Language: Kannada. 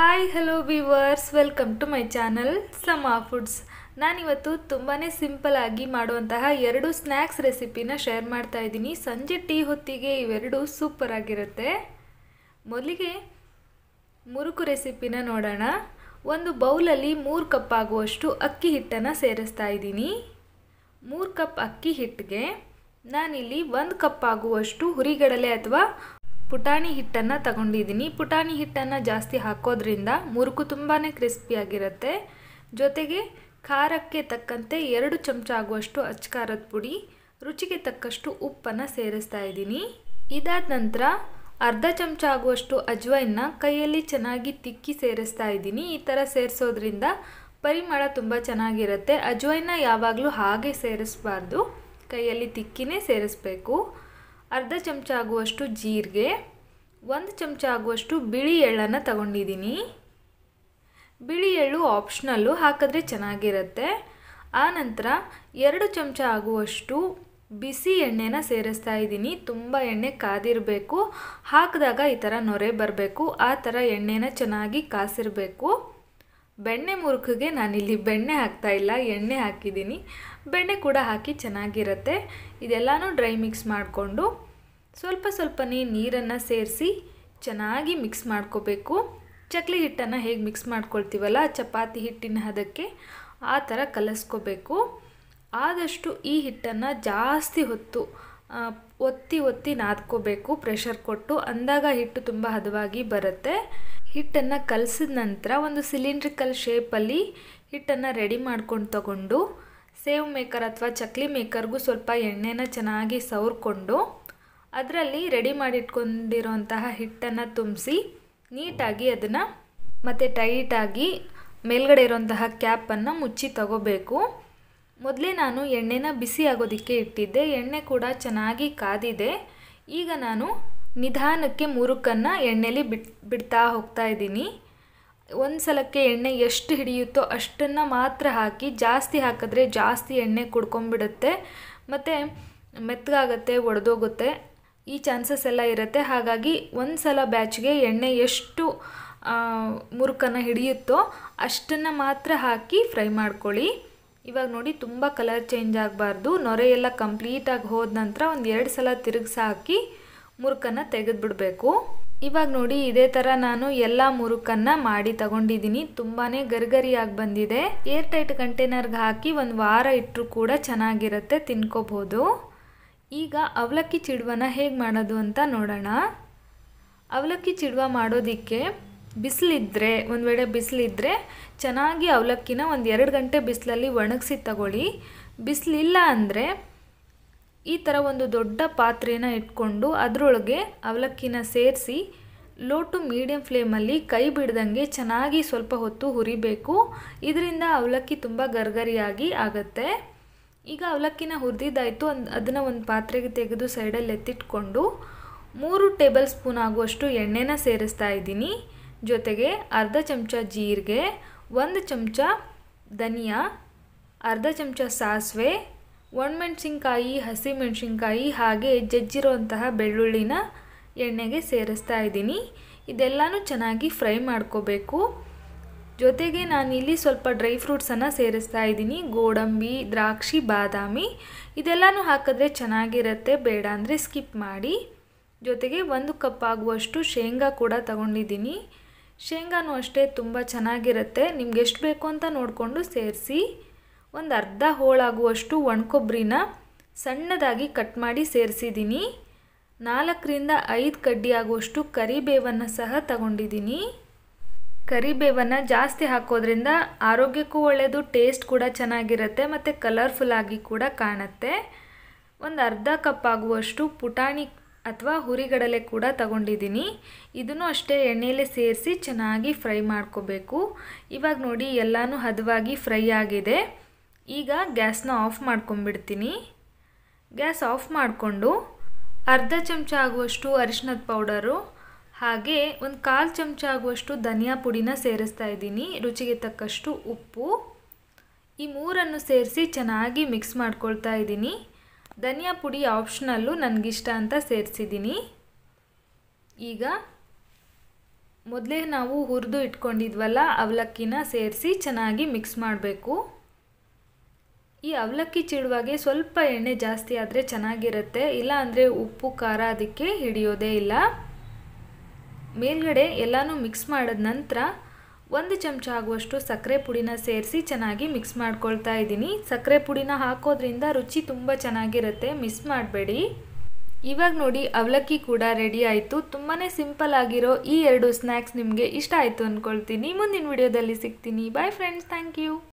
hi hello viewers welcome to my channel Sama foods ನಾನಿವತ್ತು ತುಂಬಾ ಆಗಿ ಮಾಡುವಂತಹ ಎರಡು ಸ್ನ್ಯಾಕ್ಸ್ ರೆಸಿಪಿನ ಶೇರ್ ಮಾಡ್ತಾ ಇದ್ದೀನಿ ಸಂಜೆ ಟೀ ಹೊತ್ತಿಗೆ ಇವೆರಡು ಸೂಪರ್ ಆಗಿರುತ್ತೆ ಮೊದಲಿಗೆ ಮುರುಕು ರೆಸಿಪಿನ ನೋಡೋಣ ಒಂದು ಬೌಲಲ್ಲಿ ಮೂರು ಕಪ್ ಆಗುವಷ್ಟು ಅಕ್ಕಿ ಹಿಟ್ಟನ್ನು ಸೇರಿಸ್ತಾ ಇದ್ದೀನಿ ಮೂರು ಕಪ್ ಅಕ್ಕಿ ಹಿಟ್ಟಿಗೆ ನಾನಿಲ್ಲಿ ಒಂದು ಕಪ್ ಆಗುವಷ್ಟು ಹುರಿಗಡಲೆ ಅಥವಾ ಪುಟಾಣಿ ಹಿಟ್ಟನ್ನು ತಗೊಂಡಿದ್ದೀನಿ ಪುಟಾಣಿ ಹಿಟ್ಟನ್ನು ಜಾಸ್ತಿ ಹಾಕೋದ್ರಿಂದ ಮುರುಕು ತುಂಬಾ ಕ್ರಿಸ್ಪಿಯಾಗಿರುತ್ತೆ ಜೊತೆಗೆ ಖಾರಕ್ಕೆ ತಕ್ಕಂತೆ ಎರಡು ಚಮಚ ಆಗುವಷ್ಟು ಖಾರದ ಪುಡಿ ರುಚಿಗೆ ತಕ್ಕಷ್ಟು ಉಪ್ಪನ್ನು ಸೇರಿಸ್ತಾ ಇದ್ದೀನಿ ಇದಾದ ನಂತರ ಅರ್ಧ ಚಮಚ ಆಗುವಷ್ಟು ಅಜ್ವೈನ್ನ ಕೈಯಲ್ಲಿ ಚೆನ್ನಾಗಿ ತಿಕ್ಕಿ ಸೇರಿಸ್ತಾ ಇದ್ದೀನಿ ಈ ಥರ ಸೇರಿಸೋದ್ರಿಂದ ಪರಿಮಳ ತುಂಬ ಚೆನ್ನಾಗಿರುತ್ತೆ ಅಜ್ವೈನ ಯಾವಾಗಲೂ ಹಾಗೆ ಸೇರಿಸಬಾರ್ದು ಕೈಯಲ್ಲಿ ತಿಕ್ಕಿನೇ ಸೇರಿಸಬೇಕು ಅರ್ಧ ಚಮಚ ಆಗುವಷ್ಟು ಜೀರಿಗೆ ಒಂದು ಚಮಚ ಆಗುವಷ್ಟು ಬಿಳಿ ಎಳ್ಳನ್ನು ತಗೊಂಡಿದ್ದೀನಿ ಬಿಳಿ ಎಳ್ಳು ಆಪ್ಷನಲ್ಲು ಹಾಕಿದ್ರೆ ಚೆನ್ನಾಗಿರುತ್ತೆ ಆನಂತರ ಎರಡು ಚಮಚ ಆಗುವಷ್ಟು ಬಿಸಿ ಎಣ್ಣೆನ ಸೇರಿಸ್ತಾ ಇದ್ದೀನಿ ತುಂಬ ಎಣ್ಣೆ ಕಾದಿರಬೇಕು ಹಾಕಿದಾಗ ಈ ಥರ ನೊರೆ ಬರಬೇಕು ಆ ಥರ ಎಣ್ಣೆನ ಚೆನ್ನಾಗಿ ಕಾಸಿರಬೇಕು ಬೆಣ್ಣೆ ಮುರುಕಿಗೆ ನಾನಿಲ್ಲಿ ಬೆಣ್ಣೆ ಹಾಕ್ತಾ ಇಲ್ಲ ಎಣ್ಣೆ ಹಾಕಿದ್ದೀನಿ ಬೆಣ್ಣೆ ಕೂಡ ಹಾಕಿ ಚೆನ್ನಾಗಿರುತ್ತೆ ಇದೆಲ್ಲನೂ ಡ್ರೈ ಮಿಕ್ಸ್ ಮಾಡಿಕೊಂಡು ಸ್ವಲ್ಪ ಸ್ವಲ್ಪನೇ ನೀರನ್ನು ಸೇರಿಸಿ ಚೆನ್ನಾಗಿ ಮಿಕ್ಸ್ ಮಾಡ್ಕೋಬೇಕು ಚಕ್ಲಿ ಹಿಟ್ಟನ್ನು ಹೇಗೆ ಮಿಕ್ಸ್ ಮಾಡ್ಕೊಳ್ತೀವಲ್ಲ ಚಪಾತಿ ಹಿಟ್ಟಿನ ಹದಕ್ಕೆ ಆ ಥರ ಕಲಸ್ಕೋಬೇಕು ಆದಷ್ಟು ಈ ಹಿಟ್ಟನ್ನು ಜಾಸ್ತಿ ಹೊತ್ತು ಒತ್ತಿ ಒತ್ತಿ ನಾದ್ಕೋಬೇಕು ಪ್ರೆಷರ್ ಕೊಟ್ಟು ಅಂದಾಗ ಹಿಟ್ಟು ತುಂಬ ಹದವಾಗಿ ಬರುತ್ತೆ ಹಿಟ್ಟನ್ನು ಕಲಸಿದ ನಂತರ ಒಂದು ಸಿಲಿಂಡ್ರಿಕಲ್ ಶೇಪಲ್ಲಿ ಹಿಟ್ಟನ್ನು ರೆಡಿ ಮಾಡ್ಕೊಂಡು ತಗೊಂಡು ಸೇವ್ ಮೇಕರ್ ಅಥವಾ ಚಕ್ಲಿ ಮೇಕರ್ಗೂ ಸ್ವಲ್ಪ ಎಣ್ಣೆನ ಚೆನ್ನಾಗಿ ಸವರ್ಕೊಂಡು ಅದರಲ್ಲಿ ರೆಡಿ ಮಾಡಿಟ್ಕೊಂಡಿರೋಂತಹ ಹಿಟ್ಟನ್ನು ತುಂಬಿಸಿ ನೀಟಾಗಿ ಅದನ್ನು ಮತ್ತು ಟೈಟಾಗಿ ಮೇಲ್ಗಡೆ ಇರೋಂತಹ ಕ್ಯಾಪನ್ನು ಮುಚ್ಚಿ ತಗೋಬೇಕು ಮೊದಲೇ ನಾನು ಎಣ್ಣೆನ ಬಿಸಿ ಆಗೋದಕ್ಕೆ ಇಟ್ಟಿದ್ದೆ ಎಣ್ಣೆ ಕೂಡ ಚೆನ್ನಾಗಿ ಕಾದಿದೆ ಈಗ ನಾನು ನಿಧಾನಕ್ಕೆ ಮುರುಕನ್ನು ಎಣ್ಣೆಲಿ ಬಿಟ್ ಬಿಡ್ತಾ ಹೋಗ್ತಾ ಇದ್ದೀನಿ ಒಂದು ಸಲಕ್ಕೆ ಎಣ್ಣೆ ಎಷ್ಟು ಹಿಡಿಯುತ್ತೋ ಅಷ್ಟನ್ನು ಮಾತ್ರ ಹಾಕಿ ಜಾಸ್ತಿ ಹಾಕಿದ್ರೆ ಜಾಸ್ತಿ ಎಣ್ಣೆ ಕುಡ್ಕೊಂಡ್ಬಿಡುತ್ತೆ ಮತ್ತು ಮೆತ್ತಗಾಗತ್ತೆ ಒಡೆದೋಗುತ್ತೆ ಈ ಚಾನ್ಸಸ್ ಎಲ್ಲ ಇರುತ್ತೆ ಹಾಗಾಗಿ ಒಂದು ಸಲ ಬ್ಯಾಚ್ಗೆ ಎಣ್ಣೆ ಎಷ್ಟು ಮುರುಕನ್ನು ಹಿಡಿಯುತ್ತೋ ಅಷ್ಟನ್ನು ಮಾತ್ರ ಹಾಕಿ ಫ್ರೈ ಮಾಡ್ಕೊಳ್ಳಿ ಇವಾಗ ನೋಡಿ ತುಂಬ ಕಲರ್ ಚೇಂಜ್ ಆಗಬಾರ್ದು ನೊರೆ ಎಲ್ಲ ಕಂಪ್ಲೀಟಾಗಿ ಹೋದ ನಂತರ ಒಂದು ಎರಡು ಸಲ ತಿರುಗಿಸಿ ಹಾಕಿ ಮುರುಕನ್ನು ತೆಗೆದುಬಿಡಬೇಕು ಇವಾಗ ನೋಡಿ ಇದೇ ಥರ ನಾನು ಎಲ್ಲ ಮುರುಕನ್ನು ಮಾಡಿ ತಗೊಂಡಿದ್ದೀನಿ ತುಂಬಾ ಗರಿಗರಿಯಾಗಿ ಬಂದಿದೆ ಏರ್ ಟೈಟ್ ಕಂಟೈನರ್ಗೆ ಹಾಕಿ ಒಂದು ವಾರ ಇಟ್ಟರು ಕೂಡ ಚೆನ್ನಾಗಿರುತ್ತೆ ತಿನ್ಕೋಬೋದು ಈಗ ಅವಲಕ್ಕಿ ಚಿಡುವನ ಹೇಗೆ ಮಾಡೋದು ಅಂತ ನೋಡೋಣ ಅವಲಕ್ಕಿ ಚಿಡುವ ಮಾಡೋದಕ್ಕೆ ಬಿಸಿಲಿದ್ದರೆ ಒಂದು ವೇಳೆ ಬಿಸಿಲಿದ್ದರೆ ಚೆನ್ನಾಗಿ ಅವಲಕ್ಕಿನ ಒಂದು ಎರಡು ಗಂಟೆ ಬಿಸಿಲಲ್ಲಿ ಒಣಗಿಸಿ ತಗೊಳ್ಳಿ ಬಿಸಿಲಿಲ್ಲ ಅಂದರೆ ಈ ಥರ ಒಂದು ದೊಡ್ಡ ಪಾತ್ರೆನ ಇಟ್ಕೊಂಡು ಅದರೊಳಗೆ ಅವಲಕ್ಕಿನ ಸೇರಿಸಿ ಲೋ ಟು ಮೀಡಿಯಂ ಫ್ಲೇಮಲ್ಲಿ ಕೈ ಬಿಡ್ದಂಗೆ ಚೆನ್ನಾಗಿ ಸ್ವಲ್ಪ ಹೊತ್ತು ಹುರಿಬೇಕು ಇದರಿಂದ ಅವಲಕ್ಕಿ ತುಂಬ ಗರ್ಗರಿಯಾಗಿ ಆಗುತ್ತೆ ಈಗ ಅವಲಕ್ಕಿನ ಹುರಿದಿದ್ದಾಯಿತು ಅದನ್ನು ಒಂದು ಪಾತ್ರೆಗೆ ತೆಗೆದು ಸೈಡಲ್ಲಿ ಎತ್ತಿಟ್ಕೊಂಡು ಮೂರು ಟೇಬಲ್ ಸ್ಪೂನ್ ಆಗುವಷ್ಟು ಎಣ್ಣೆನ ಸೇರಿಸ್ತಾ ಇದ್ದೀನಿ ಜೊತೆಗೆ ಅರ್ಧ ಚಮಚ ಜೀರಿಗೆ ಒಂದು ಚಮಚ ಧನಿಯಾ ಅರ್ಧ ಚಮಚ ಸಾಸಿವೆ ಒಣಮೆಣಸಿನ್ಕಾಯಿ ಹಸಿಮೆಣಸಿನ್ಕಾಯಿ ಹಾಗೆ ಜಜ್ಜಿರುವಂತಹ ಬೆಳ್ಳುಳ್ಳಿನ ಎಣ್ಣೆಗೆ ಸೇರಿಸ್ತಾ ಇದ್ದೀನಿ ಇದೆಲ್ಲನೂ ಚೆನ್ನಾಗಿ ಫ್ರೈ ಮಾಡ್ಕೋಬೇಕು ಜೊತೆಗೆ ನಾನಿಲ್ಲಿ ಸ್ವಲ್ಪ ಡ್ರೈ ಫ್ರೂಟ್ಸನ್ನು ಸೇರಿಸ್ತಾ ಇದ್ದೀನಿ ಗೋಡಂಬಿ ದ್ರಾಕ್ಷಿ ಬಾದಾಮಿ ಇದೆಲ್ಲನೂ ಹಾಕಿದ್ರೆ ಚೆನ್ನಾಗಿರುತ್ತೆ ಬೇಡ ಅಂದರೆ ಸ್ಕಿಪ್ ಮಾಡಿ ಜೊತೆಗೆ ಒಂದು ಕಪ್ ಆಗುವಷ್ಟು ಶೇಂಗಾ ಕೂಡ ತಗೊಂಡಿದ್ದೀನಿ ಶೇಂಗಾನು ಅಷ್ಟೇ ತುಂಬ ಚೆನ್ನಾಗಿರುತ್ತೆ ನಿಮ್ಗೆ ಎಷ್ಟು ಬೇಕು ಅಂತ ನೋಡಿಕೊಂಡು ಸೇರಿಸಿ ಒಂದು ಅರ್ಧ ಹೋಳಾಗುವಷ್ಟು ಒಣಕೊಬ್ಬರಿನ ಸಣ್ಣದಾಗಿ ಕಟ್ ಮಾಡಿ ಸೇರಿಸಿದ್ದೀನಿ ನಾಲ್ಕರಿಂದ ಐದು ಕಡ್ಡಿ ಆಗುವಷ್ಟು ಕರಿಬೇವನ್ನು ಸಹ ತಗೊಂಡಿದ್ದೀನಿ ಕರಿಬೇವನ್ನು ಜಾಸ್ತಿ ಹಾಕೋದ್ರಿಂದ ಆರೋಗ್ಯಕ್ಕೂ ಒಳ್ಳೆಯದು ಟೇಸ್ಟ್ ಕೂಡ ಚೆನ್ನಾಗಿರುತ್ತೆ ಮತ್ತು ಕಲರ್ಫುಲ್ ಆಗಿ ಕೂಡ ಕಾಣುತ್ತೆ ಒಂದು ಅರ್ಧ ಕಪ್ ಆಗುವಷ್ಟು ಪುಟಾಣಿ ಅಥವಾ ಹುರಿಗಡಲೆ ಕೂಡ ತಗೊಂಡಿದ್ದೀನಿ ಇದನ್ನು ಅಷ್ಟೇ ಎಣ್ಣೆಯಲ್ಲೇ ಸೇರಿಸಿ ಚೆನ್ನಾಗಿ ಫ್ರೈ ಮಾಡ್ಕೋಬೇಕು ಇವಾಗ ನೋಡಿ ಎಲ್ಲನೂ ಹದವಾಗಿ ಫ್ರೈ ಆಗಿದೆ ಈಗ ಗ್ಯಾಸ್ನ ಆಫ್ ಮಾಡ್ಕೊಂಬಿಡ್ತೀನಿ ಗ್ಯಾಸ್ ಆಫ್ ಮಾಡಿಕೊಂಡು ಅರ್ಧ ಚಮಚ ಆಗುವಷ್ಟು ಅರಿಶಿನದ ಪೌಡರು ಹಾಗೆ ಒಂದು ಕಾಲು ಚಮಚ ಆಗುವಷ್ಟು ಧನಿಯಾ ಪುಡಿನ ಸೇರಿಸ್ತಾ ಇದ್ದೀನಿ ರುಚಿಗೆ ತಕ್ಕಷ್ಟು ಉಪ್ಪು ಈ ಮೂರನ್ನು ಸೇರಿಸಿ ಚೆನ್ನಾಗಿ ಮಿಕ್ಸ್ ಮಾಡ್ಕೊಳ್ತಾ ಇದ್ದೀನಿ ಧನಿಯಾ ಪುಡಿ ಆಪ್ಷನಲ್ಲೂ ನನಗಿಷ್ಟ ಅಂತ ಸೇರಿಸಿದ್ದೀನಿ ಈಗ ಮೊದಲೇ ನಾವು ಹುರಿದು ಇಟ್ಕೊಂಡಿದ್ವಲ್ಲ ಅವಲಕ್ಕಿನ ಸೇರಿಸಿ ಚೆನ್ನಾಗಿ ಮಿಕ್ಸ್ ಮಾಡಬೇಕು ಈ ಅವಲಕ್ಕಿ ಚಿಡುವಾಗೆ ಸ್ವಲ್ಪ ಎಣ್ಣೆ ಜಾಸ್ತಿ ಆದರೆ ಚೆನ್ನಾಗಿರುತ್ತೆ ಇಲ್ಲ ಅಂದರೆ ಉಪ್ಪು ಖಾರ ಅದಕ್ಕೆ ಹಿಡಿಯೋದೇ ಇಲ್ಲ ಮೇಲ್ಗಡೆ ಎಲ್ಲನೂ ಮಿಕ್ಸ್ ಮಾಡಿದ ನಂತರ ಒಂದು ಚಮಚ ಆಗುವಷ್ಟು ಸಕ್ಕರೆ ಪುಡಿನ ಸೇರಿಸಿ ಚೆನ್ನಾಗಿ ಮಿಕ್ಸ್ ಮಾಡ್ಕೊಳ್ತಾ ಇದ್ದೀನಿ ಸಕ್ಕರೆ ಪುಡಿನ ಹಾಕೋದ್ರಿಂದ ರುಚಿ ತುಂಬ ಚೆನ್ನಾಗಿರುತ್ತೆ ಮಿಸ್ ಮಾಡಬೇಡಿ ಇವಾಗ ನೋಡಿ ಅವಲಕ್ಕಿ ಕೂಡ ರೆಡಿ ಆಯಿತು ತುಂಬಾ ಸಿಂಪಲ್ ಆಗಿರೋ ಈ ಎರಡು ಸ್ನ್ಯಾಕ್ಸ್ ನಿಮಗೆ ಇಷ್ಟ ಆಯಿತು ಅಂದ್ಕೊಳ್ತೀನಿ ಮುಂದಿನ ವಿಡಿಯೋದಲ್ಲಿ ಸಿಗ್ತೀನಿ ಬಾಯ್ ಫ್ರೆಂಡ್ಸ್ ಥ್ಯಾಂಕ್ ಯು